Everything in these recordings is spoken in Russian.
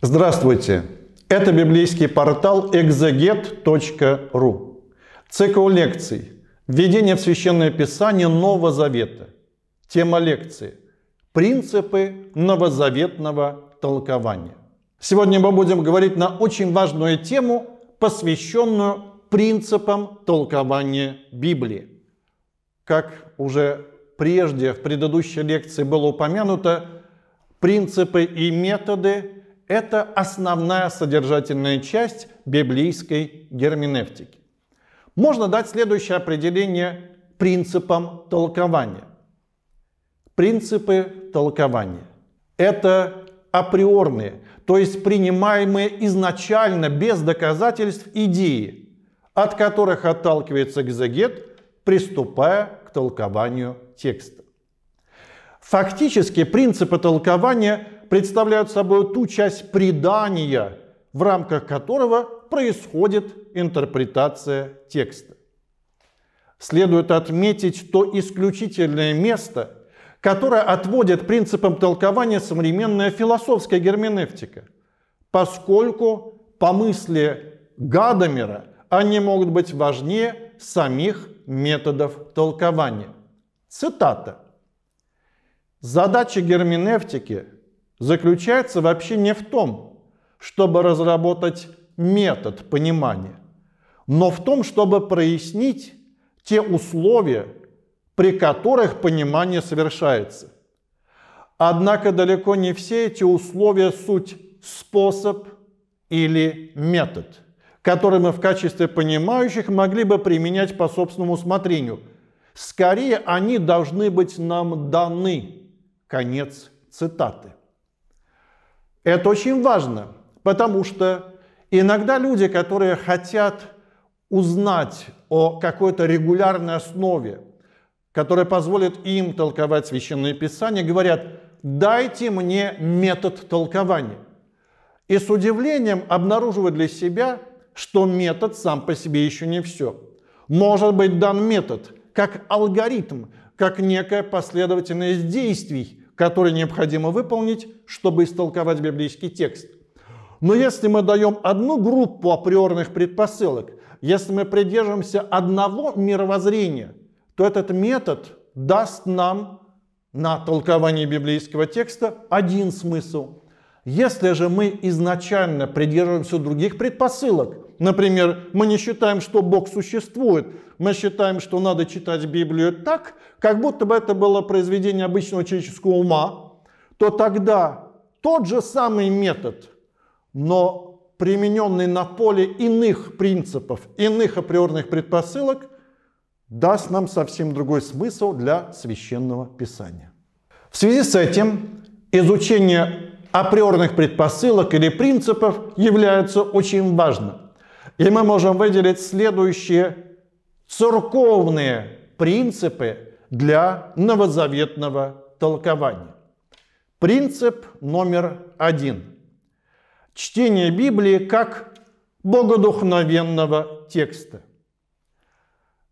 Здравствуйте! Это библейский портал exeget.ru. Цикл лекций «Введение в Священное Писание Нового Завета». Тема лекции «Принципы новозаветного толкования». Сегодня мы будем говорить на очень важную тему, посвященную принципам толкования Библии. Как уже прежде в предыдущей лекции было упомянуто, принципы и методы это основная содержательная часть библейской герменевтики. Можно дать следующее определение принципам толкования. Принципы толкования – это априорные, то есть принимаемые изначально без доказательств идеи, от которых отталкивается экзегет, приступая к толкованию текста. Фактически принципы толкования представляют собой ту часть предания, в рамках которого происходит интерпретация текста. Следует отметить то исключительное место, которое отводит принципам толкования современная философская герменевтика, поскольку по мысли Гадамера они могут быть важнее самих методов толкования. Цитата. Задача герменевтики заключается вообще не в том, чтобы разработать метод понимания, но в том, чтобы прояснить те условия, при которых понимание совершается. Однако далеко не все эти условия суть способ или метод, который мы в качестве понимающих могли бы применять по собственному усмотрению. Скорее, они должны быть нам даны. Конец цитаты. Это очень важно, потому что иногда люди, которые хотят узнать о какой-то регулярной основе, которая позволит им толковать священное писание, говорят, дайте мне метод толкования. И с удивлением обнаруживают для себя, что метод сам по себе еще не все. Может быть дан метод, как алгоритм, как некая последовательность действий, которые необходимо выполнить, чтобы истолковать библейский текст. Но если мы даем одну группу априорных предпосылок, если мы придерживаемся одного мировоззрения, то этот метод даст нам на толкование библейского текста один смысл. Если же мы изначально придерживаемся других предпосылок, Например, мы не считаем, что Бог существует. Мы считаем, что надо читать Библию так, как будто бы это было произведение обычного человеческого ума, то тогда тот же самый метод, но примененный на поле иных принципов, иных априорных предпосылок, даст нам совсем другой смысл для священного писания. В связи с этим изучение априорных предпосылок или принципов является очень важным. И мы можем выделить следующие церковные принципы для новозаветного толкования. Принцип номер один. Чтение Библии как богодухновенного текста.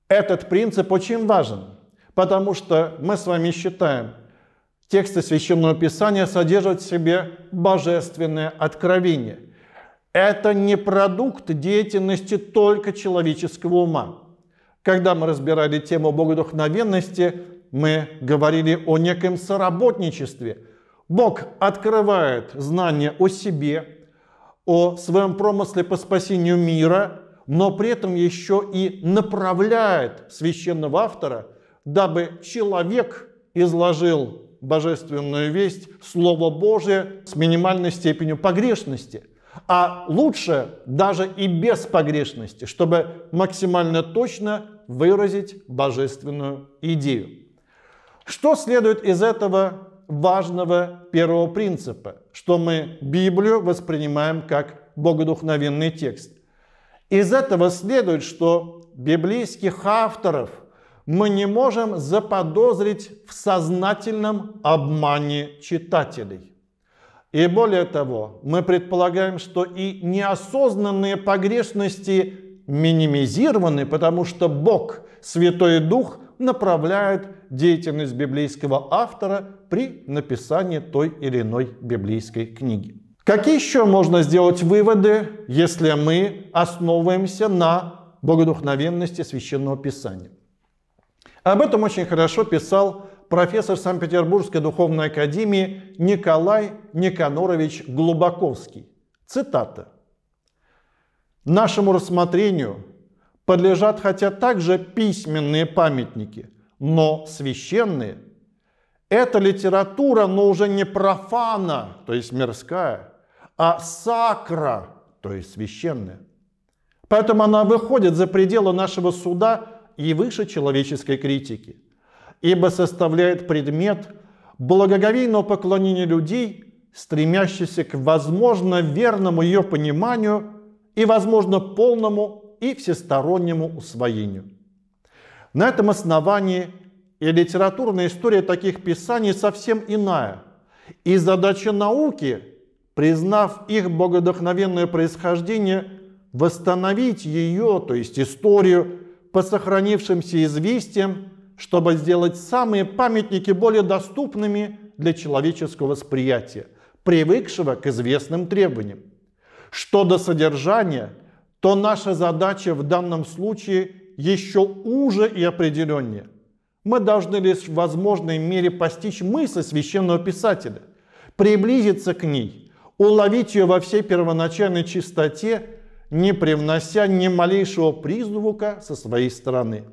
Этот принцип очень важен, потому что мы с вами считаем, тексты Священного Писания содержат в себе божественное откровение. Это не продукт деятельности только человеческого ума. Когда мы разбирали тему богодухновенности, мы говорили о неком соработничестве. Бог открывает знания о себе, о своем промысле по спасению мира, но при этом еще и направляет священного автора, дабы человек изложил божественную весть, Слово Божие с минимальной степенью погрешности – а лучше даже и без погрешности, чтобы максимально точно выразить божественную идею. Что следует из этого важного первого принципа, что мы Библию воспринимаем как богодухновенный текст. Из этого следует, что библейских авторов мы не можем заподозрить в сознательном обмане читателей. И более того, мы предполагаем, что и неосознанные погрешности минимизированы, потому что Бог, Святой Дух, направляет деятельность библейского автора при написании той или иной библейской книги. Какие еще можно сделать выводы, если мы основываемся на богодухновенности Священного Писания? Об этом очень хорошо писал профессор Санкт-Петербургской духовной академии Николай Никанорович Глубаковский. Цитата. «Нашему рассмотрению подлежат хотя также письменные памятники, но священные. Это литература, но уже не профана, то есть мирская, а сакра, то есть священная. Поэтому она выходит за пределы нашего суда и выше человеческой критики ибо составляет предмет благоговейного поклонения людей, стремящихся к, возможно, верному ее пониманию и, возможно, полному и всестороннему усвоению. На этом основании и литературная история таких писаний совсем иная, и задача науки, признав их богодохновенное происхождение, восстановить ее, то есть историю, по сохранившимся известиям чтобы сделать самые памятники более доступными для человеческого восприятия, привыкшего к известным требованиям. Что до содержания, то наша задача в данном случае еще уже и определеннее. Мы должны лишь в возможной мере постичь мысль священного писателя, приблизиться к ней, уловить ее во всей первоначальной чистоте, не привнося ни малейшего призвука со своей стороны.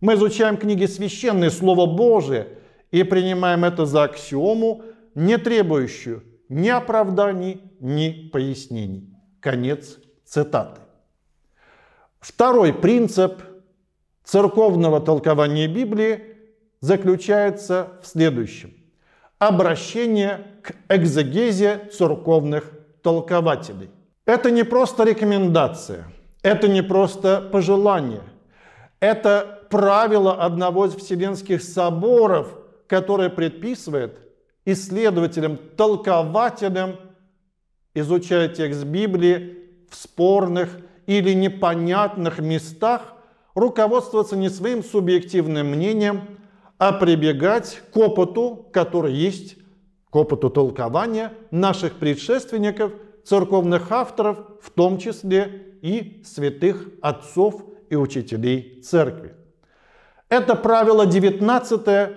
Мы изучаем книги священные, Слово Божие, и принимаем это за аксиому, не требующую ни оправданий, ни пояснений. Конец цитаты. Второй принцип церковного толкования Библии заключается в следующем. Обращение к экзегезе церковных толкователей. Это не просто рекомендация, это не просто пожелание, это правило одного из Вселенских соборов, которое предписывает исследователям, толкователям изучать текст Библии в спорных или непонятных местах, руководствоваться не своим субъективным мнением, а прибегать к опыту, который есть, к опыту толкования наших предшественников, церковных авторов, в том числе и святых отцов и учителей церкви. Это правило 19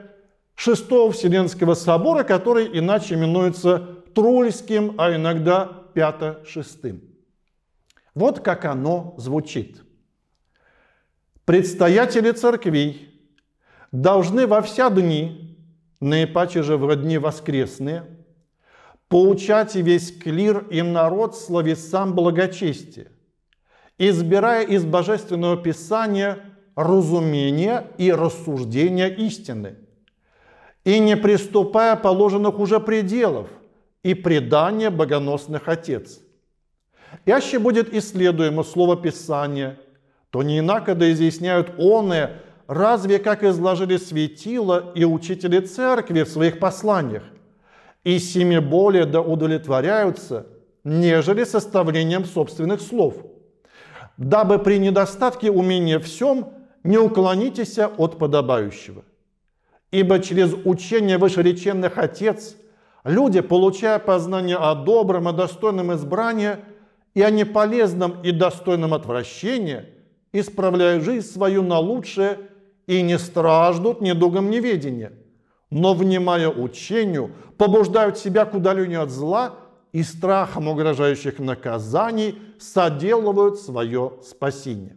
Шестого Вселенского собора, который иначе именуется Трульским, а иногда Пято-Шестым. Вот как оно звучит. Предстоятели церквей должны во вся дни, наипаче же в дни воскресные, поучать весь клир и народ словесам благочестия, избирая из Божественного Писания разумения и рассуждения истины, и не приступая положенных уже пределов и предания богоносных отец. Яще будет исследуемо слово Писание, то не инако да изъясняют оные, разве как изложили светила и учители церкви в своих посланиях, и семи более да удовлетворяются, нежели составлением собственных слов, дабы при недостатке умения всем – не уклонитесь от подобающего. Ибо через учение вышереченных отец люди, получая познание о добром и достойном избрании и о неполезном и достойном отвращении, исправляя жизнь свою на лучшее и не страждут недугом неведения, но, внимая учению, побуждают себя к удалению от зла и страхом угрожающих наказаний соделывают свое спасение.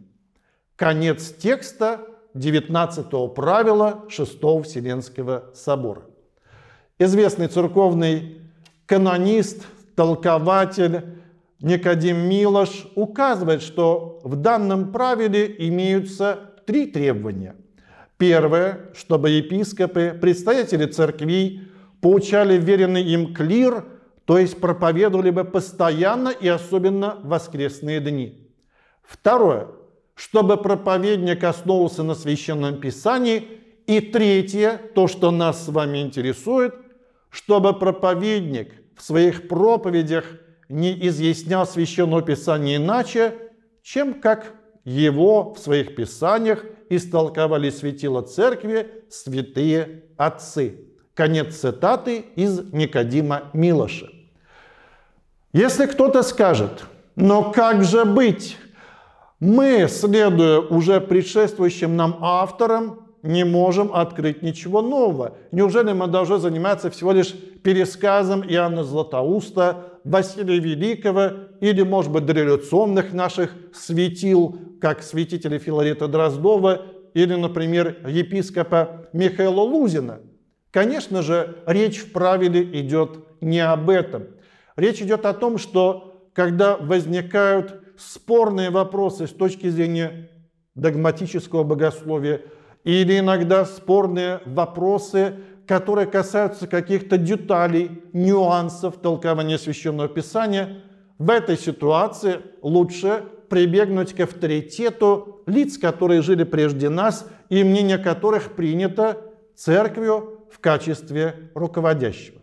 Конец текста 19 правила 6 Вселенского собора. Известный церковный канонист, толкователь Никодим Милош указывает, что в данном правиле имеются три требования. Первое, чтобы епископы, представители церквей, получали веренный им клир, то есть проповедовали бы постоянно и особенно воскресные дни. Второе, чтобы проповедник основывался на Священном Писании. И третье, то, что нас с вами интересует, чтобы проповедник в своих проповедях не изъяснял Священное Писание иначе, чем как его в своих писаниях истолковали светила церкви святые отцы. Конец цитаты из Никодима Милоша. Если кто-то скажет, но как же быть? мы, следуя уже предшествующим нам авторам, не можем открыть ничего нового. Неужели мы должны заниматься всего лишь пересказом Иоанна Златоуста, Василия Великого или, может быть, дореволюционных наших светил, как святители Филарета Дроздова или, например, епископа Михаила Лузина? Конечно же, речь в правиле идет не об этом. Речь идет о том, что когда возникают спорные вопросы с точки зрения догматического богословия или иногда спорные вопросы, которые касаются каких-то деталей, нюансов толкования священного писания, в этой ситуации лучше прибегнуть к авторитету лиц, которые жили прежде нас и мнение которых принято церковью в качестве руководящего.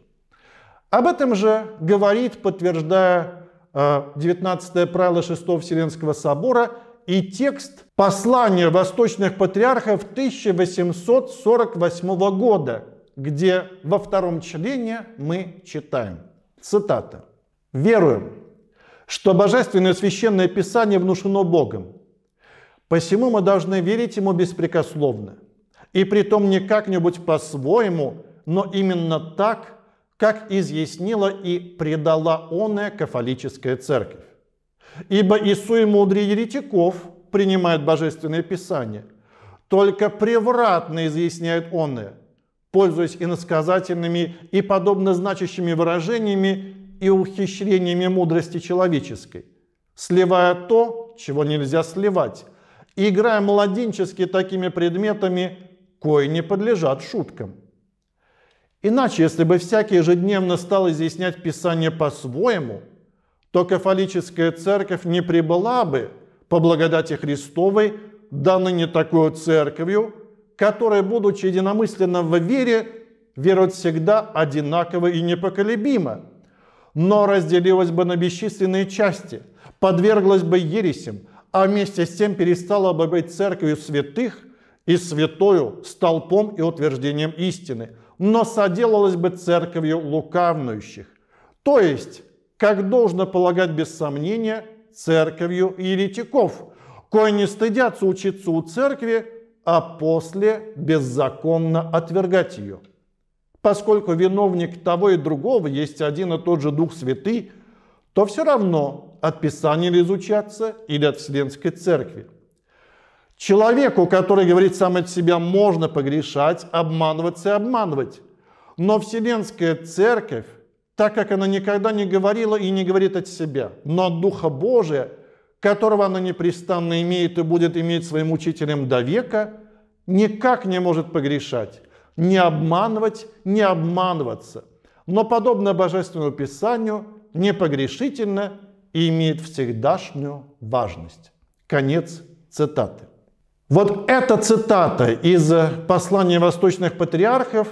Об этом же говорит, подтверждая 19 э, правило 6 Вселенского собора и текст послания восточных патриархов 1848 года, где во втором члене мы читаем. Цитата. «Веруем, что Божественное Священное Писание внушено Богом. Посему мы должны верить Ему беспрекословно, и притом не как-нибудь по-своему, но именно так, как изъяснила и предала оная кафолическая церковь. Ибо и суемудрие еретиков принимают божественное писание, только превратно изъясняют оное, пользуясь иносказательными и подобно значащими выражениями и ухищрениями мудрости человеческой, сливая то, чего нельзя сливать, играя младенчески такими предметами, кои не подлежат шуткам. Иначе, если бы всякий ежедневно стал изъяснять Писание по-своему, то кафолическая церковь не прибыла бы по благодати Христовой, данной не такой церковью, которая, будучи единомысленно в вере, верует всегда одинаково и непоколебимо, но разделилась бы на бесчисленные части, подверглась бы ересям, а вместе с тем перестала бы быть церковью святых и святою, столпом и утверждением истины – но соделалась бы церковью лукавнующих. То есть, как должно полагать без сомнения, церковью еретиков, кои не стыдятся учиться у церкви, а после беззаконно отвергать ее. Поскольку виновник того и другого есть один и тот же Дух Святый, то все равно от Писания ли изучаться или от Вселенской Церкви – Человеку, который говорит сам от себя, можно погрешать, обманываться и обманывать. Но Вселенская Церковь, так как она никогда не говорила и не говорит от себя, но от Духа Божия, которого она непрестанно имеет и будет иметь своим учителем до века, никак не может погрешать, не обманывать, не обманываться. Но подобное Божественному Писанию, непогрешительно и имеет всегдашнюю важность. Конец цитаты. Вот эта цитата из э, послания восточных патриархов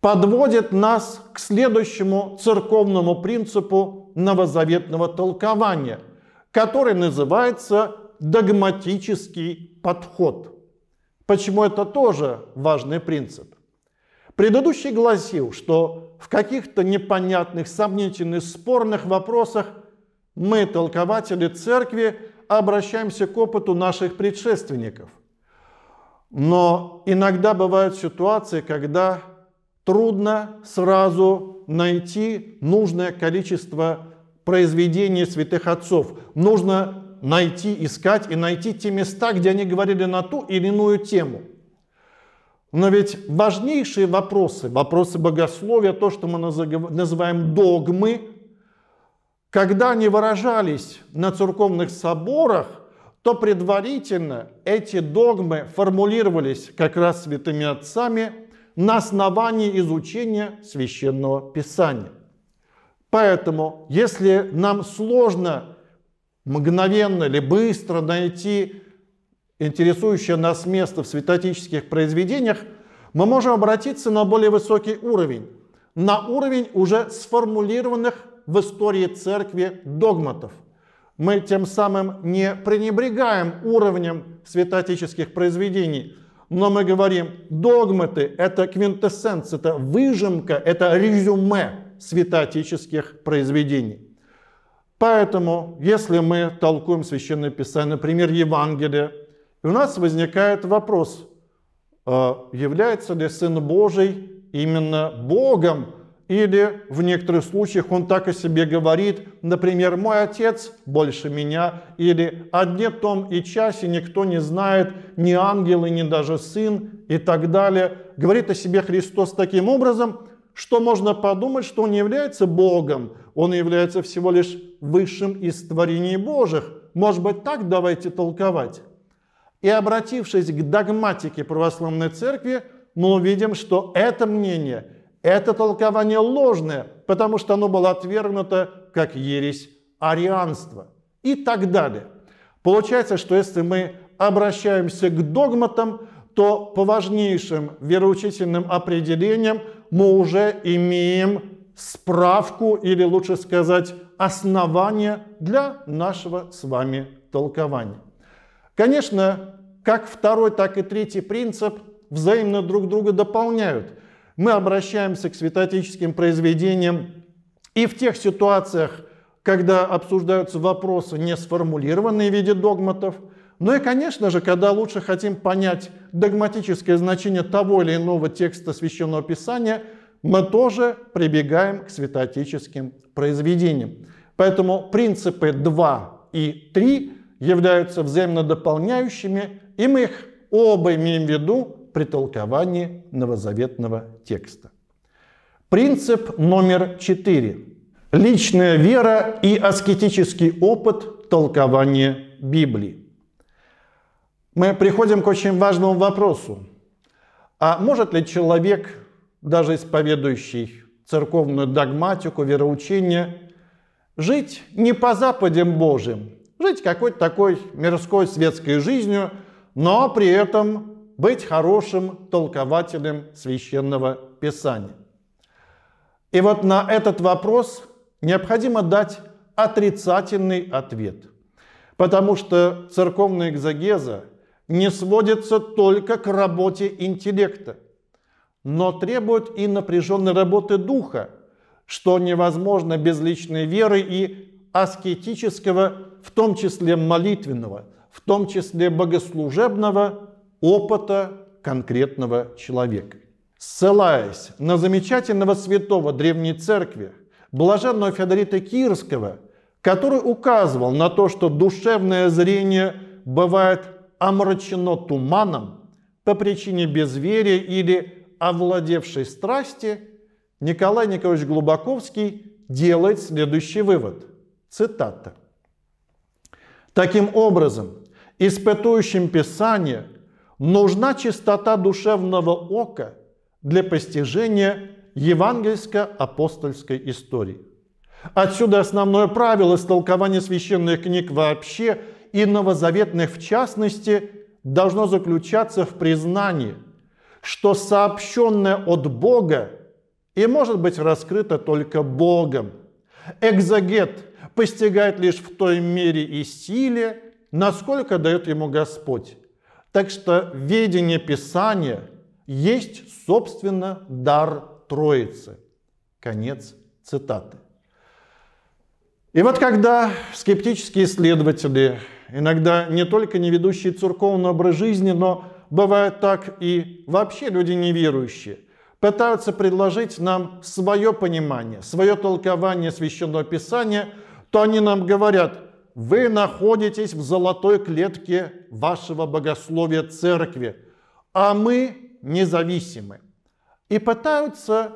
подводит нас к следующему церковному принципу новозаветного толкования, который называется догматический подход. Почему это тоже важный принцип? Предыдущий гласил, что в каких-то непонятных, сомнительных, спорных вопросах мы, толкователи церкви, обращаемся к опыту наших предшественников. Но иногда бывают ситуации, когда трудно сразу найти нужное количество произведений святых отцов. Нужно найти, искать и найти те места, где они говорили на ту или иную тему. Но ведь важнейшие вопросы, вопросы богословия, то, что мы называем догмы, когда они выражались на церковных соборах, то предварительно эти догмы формулировались как раз святыми отцами на основании изучения священного писания. Поэтому, если нам сложно мгновенно или быстро найти интересующее нас место в святотических произведениях, мы можем обратиться на более высокий уровень, на уровень уже сформулированных в истории церкви догматов. Мы тем самым не пренебрегаем уровнем святоотеческих произведений, но мы говорим, догматы – это квинтэссенция, это выжимка, это резюме святоотеческих произведений. Поэтому, если мы толкуем Священное Писание, например, Евангелие, и у нас возникает вопрос, а является ли Сын Божий именно Богом, или в некоторых случаях он так о себе говорит, например, «мой отец больше меня» или «одет том и часть, и никто не знает, ни ангелы, ни даже сын» и так далее. Говорит о себе Христос таким образом, что можно подумать, что он не является Богом, он является всего лишь высшим из творений Божьих. Может быть, так давайте толковать. И обратившись к догматике православной церкви, мы увидим, что это мнение – это толкование ложное, потому что оно было отвергнуто как ересь арианства и так далее. Получается, что если мы обращаемся к догматам, то по важнейшим вероучительным определениям мы уже имеем справку или лучше сказать основание для нашего с вами толкования. Конечно, как второй, так и третий принцип взаимно друг друга дополняют мы обращаемся к святоотеческим произведениям и в тех ситуациях, когда обсуждаются вопросы, не сформулированные в виде догматов, ну и, конечно же, когда лучше хотим понять догматическое значение того или иного текста Священного Писания, мы тоже прибегаем к святоотеческим произведениям. Поэтому принципы 2 и 3 являются взаимно дополняющими, и мы их оба имеем в виду при толковании новозаветного текста. Принцип номер четыре. Личная вера и аскетический опыт толкования Библии. Мы приходим к очень важному вопросу. А может ли человек, даже исповедующий церковную догматику, вероучение, жить не по заповедям Божьим, жить какой-то такой мирской светской жизнью, но при этом быть хорошим толкователем священного писания. И вот на этот вопрос необходимо дать отрицательный ответ, потому что церковная экзогеза не сводится только к работе интеллекта, но требует и напряженной работы духа, что невозможно без личной веры и аскетического, в том числе молитвенного, в том числе богослужебного опыта конкретного человека. Ссылаясь на замечательного святого Древней Церкви, блаженного Федорита Кирского, который указывал на то, что душевное зрение бывает омрачено туманом по причине безверия или овладевшей страсти, Николай Николаевич Глубаковский делает следующий вывод. Цитата. Таким образом, испытующим Писание – нужна чистота душевного ока для постижения евангельско-апостольской истории. Отсюда основное правило истолкования священных книг вообще и новозаветных в частности должно заключаться в признании, что сообщенное от Бога и может быть раскрыто только Богом. Экзогет постигает лишь в той мере и силе, насколько дает ему Господь. Так что ведение Писания есть, собственно, дар Троицы. Конец цитаты. И вот когда скептические исследователи, иногда не только не ведущие церковный образ жизни, но бывает так и вообще люди неверующие, пытаются предложить нам свое понимание, свое толкование Священного Писания, то они нам говорят, вы находитесь в золотой клетке вашего богословия церкви, а мы независимы. И пытаются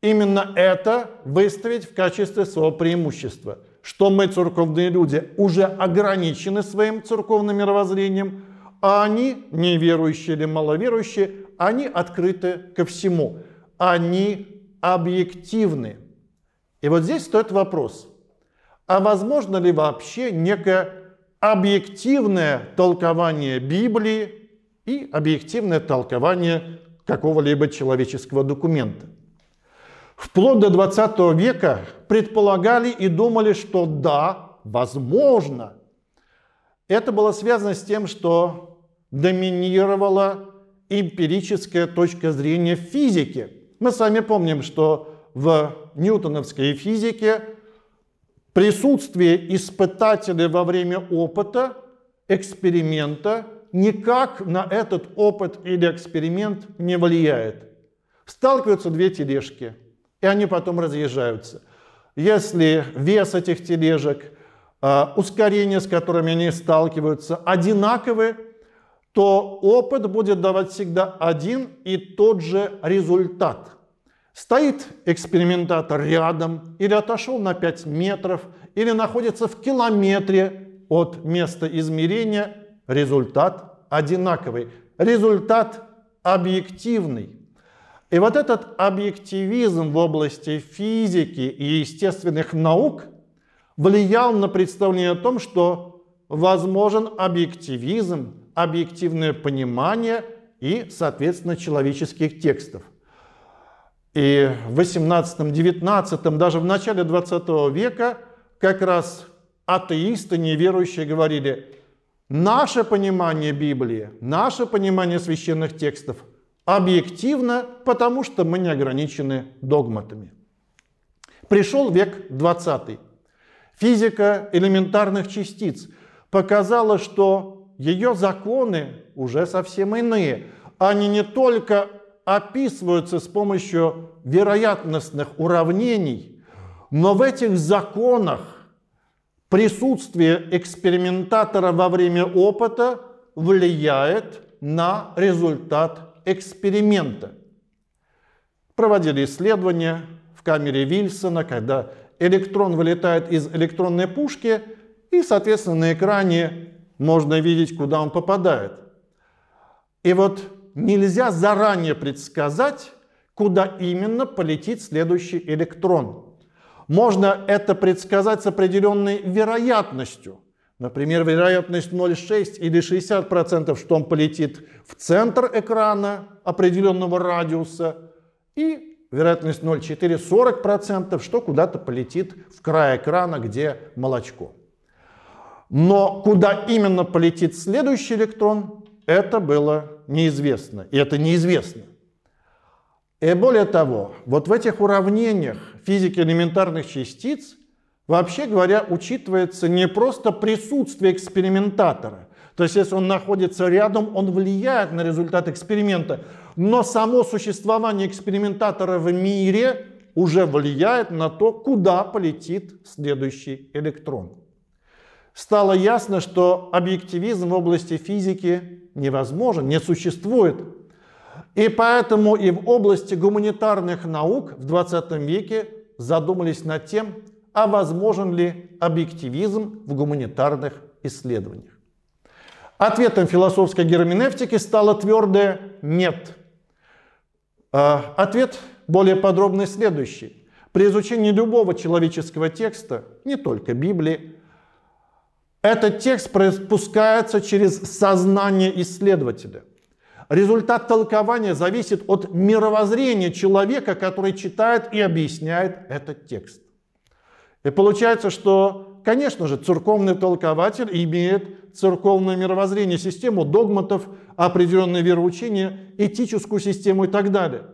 именно это выставить в качестве своего преимущества, что мы, церковные люди, уже ограничены своим церковным мировоззрением, а они, неверующие или маловерующие, они открыты ко всему, они объективны. И вот здесь стоит вопрос – а возможно ли вообще некое объективное толкование Библии и объективное толкование какого-либо человеческого документа. Вплоть до 20 века предполагали и думали, что да, возможно. Это было связано с тем, что доминировала эмпирическая точка зрения физики. Мы с вами помним, что в ньютоновской физике Присутствие испытателя во время опыта, эксперимента, никак на этот опыт или эксперимент не влияет. Сталкиваются две тележки, и они потом разъезжаются. Если вес этих тележек, а, ускорение, с которыми они сталкиваются, одинаковы, то опыт будет давать всегда один и тот же результат – Стоит экспериментатор рядом или отошел на 5 метров, или находится в километре от места измерения, результат одинаковый. Результат объективный. И вот этот объективизм в области физики и естественных наук влиял на представление о том, что возможен объективизм, объективное понимание и, соответственно, человеческих текстов и в 18-19, даже в начале 20 века как раз атеисты, неверующие говорили, наше понимание Библии, наше понимание священных текстов объективно, потому что мы не ограничены догматами. Пришел век 20. Физика элементарных частиц показала, что ее законы уже совсем иные. Они не только описываются с помощью вероятностных уравнений, но в этих законах присутствие экспериментатора во время опыта влияет на результат эксперимента. Проводили исследования в камере Вильсона, когда электрон вылетает из электронной пушки, и, соответственно, на экране можно видеть, куда он попадает. И вот нельзя заранее предсказать, куда именно полетит следующий электрон. Можно это предсказать с определенной вероятностью. Например, вероятность 0,6 или 60%, что он полетит в центр экрана определенного радиуса, и вероятность 0,4, 40%, что куда-то полетит в край экрана, где молочко. Но куда именно полетит следующий электрон, это было неизвестно, и это неизвестно. И более того, вот в этих уравнениях физики элементарных частиц, вообще говоря, учитывается не просто присутствие экспериментатора, то есть если он находится рядом, он влияет на результат эксперимента, но само существование экспериментатора в мире уже влияет на то, куда полетит следующий электрон стало ясно, что объективизм в области физики невозможен, не существует. И поэтому и в области гуманитарных наук в 20 веке задумались над тем, а возможен ли объективизм в гуманитарных исследованиях. Ответом философской герменевтики стало твердое «нет». А, ответ более подробный следующий. При изучении любого человеческого текста, не только Библии, этот текст пропускается через сознание исследователя. Результат толкования зависит от мировоззрения человека, который читает и объясняет этот текст. И получается, что, конечно же, церковный толкователь имеет церковное мировоззрение, систему догматов, определенное вероучение, этическую систему и так далее.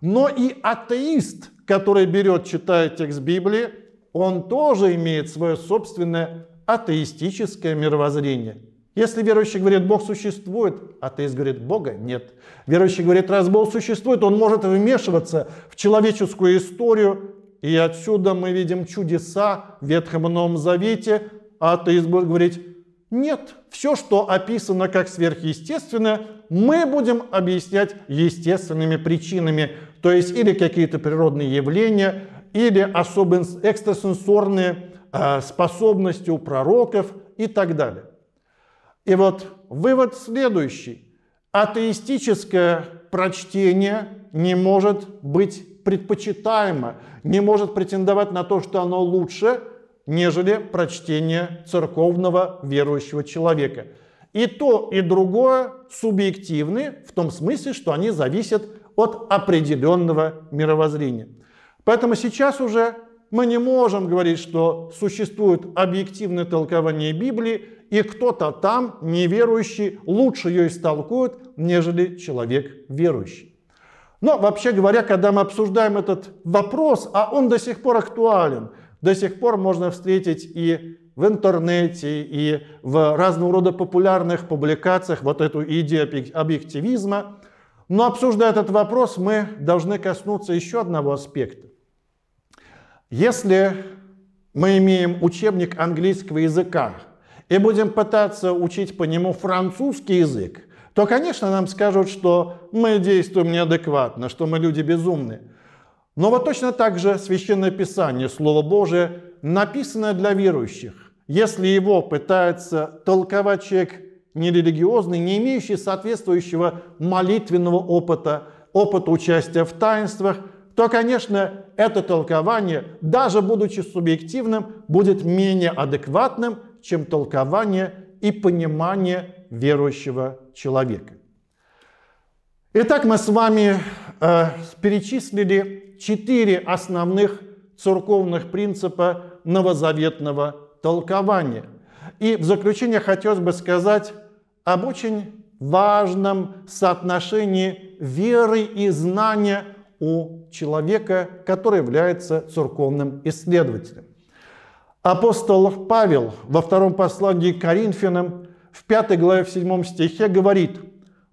Но и атеист, который берет, читает текст Библии, он тоже имеет свое собственное атеистическое мировоззрение. Если верующий говорит, Бог существует, атеист говорит, Бога нет. Верующий говорит, раз Бог существует, он может вмешиваться в человеческую историю. И отсюда мы видим чудеса в Ветхом Новом Завете. А атеист будет говорить, нет, все, что описано как сверхъестественное, мы будем объяснять естественными причинами. То есть или какие-то природные явления, или особо экстрасенсорные Э, способностью пророков и так далее. И вот вывод следующий. Атеистическое прочтение не может быть предпочитаемо, не может претендовать на то, что оно лучше, нежели прочтение церковного верующего человека. И то, и другое субъективны в том смысле, что они зависят от определенного мировоззрения. Поэтому сейчас уже мы не можем говорить, что существует объективное толкование Библии, и кто-то там, неверующий, лучше ее истолкует, нежели человек верующий. Но вообще говоря, когда мы обсуждаем этот вопрос, а он до сих пор актуален, до сих пор можно встретить и в интернете, и в разного рода популярных публикациях вот эту идею объективизма. Но обсуждая этот вопрос, мы должны коснуться еще одного аспекта. Если мы имеем учебник английского языка и будем пытаться учить по нему французский язык, то, конечно, нам скажут, что мы действуем неадекватно, что мы люди безумные. Но вот точно так же Священное Писание, Слово Божие, написанное для верующих. Если его пытается толковать человек нерелигиозный, не имеющий соответствующего молитвенного опыта, опыта участия в таинствах – то, конечно, это толкование, даже будучи субъективным, будет менее адекватным, чем толкование и понимание верующего человека. Итак, мы с вами э, перечислили четыре основных церковных принципа новозаветного толкования. И в заключение хотелось бы сказать об очень важном соотношении веры и знания у человека, который является церковным исследователем. Апостол Павел во втором послании к Коринфянам в пятой главе в седьмом стихе говорит,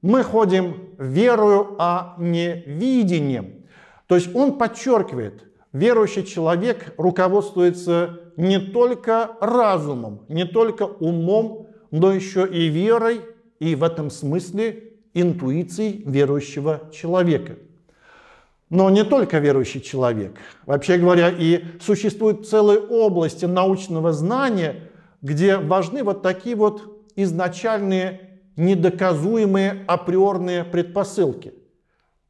«Мы ходим верою, а не видением». То есть он подчеркивает, верующий человек руководствуется не только разумом, не только умом, но еще и верой, и в этом смысле интуицией верующего человека – но не только верующий человек. Вообще говоря, и существуют целые области научного знания, где важны вот такие вот изначальные недоказуемые априорные предпосылки.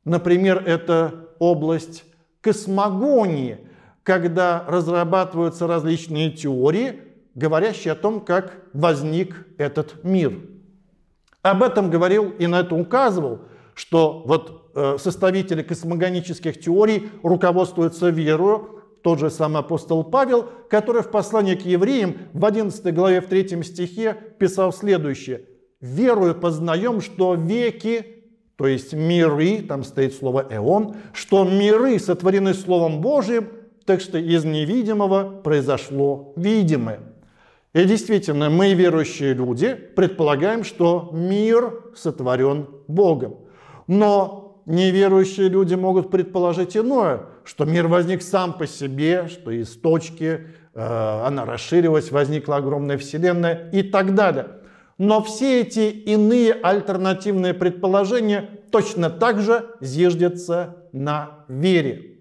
Например, это область космогонии, когда разрабатываются различные теории, говорящие о том, как возник этот мир. Об этом говорил и на это указывал, что вот Э, составители космогонических теорий руководствуются верою, тот же самый апостол Павел, который в послании к евреям в 11 главе в 3 стихе писал следующее. «Верую познаем, что веки то есть миры, там стоит слово «эон», что миры сотворены Словом Божьим, так что из невидимого произошло видимое. И действительно, мы, верующие люди, предполагаем, что мир сотворен Богом. Но неверующие люди могут предположить иное, что мир возник сам по себе, что из точки э, она расширилась, возникла огромная вселенная и так далее. Но все эти иные альтернативные предположения точно так же зиждется на вере.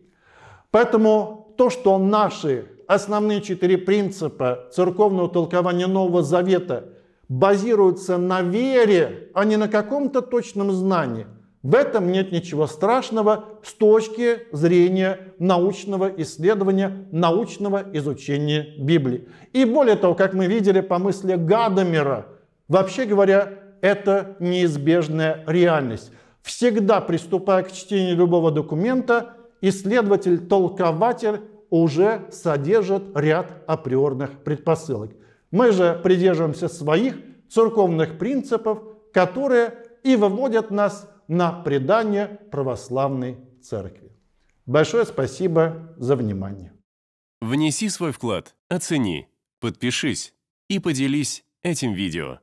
Поэтому то, что наши основные четыре принципа церковного толкования Нового Завета базируются на вере, а не на каком-то точном знании – в этом нет ничего страшного с точки зрения научного исследования, научного изучения Библии. И более того, как мы видели по мысли Гадамера, вообще говоря, это неизбежная реальность. Всегда приступая к чтению любого документа, исследователь-толкователь уже содержит ряд априорных предпосылок. Мы же придерживаемся своих церковных принципов, которые и выводят нас на предание православной церкви. Большое спасибо за внимание. Внеси свой вклад, оцени, подпишись и поделись этим видео.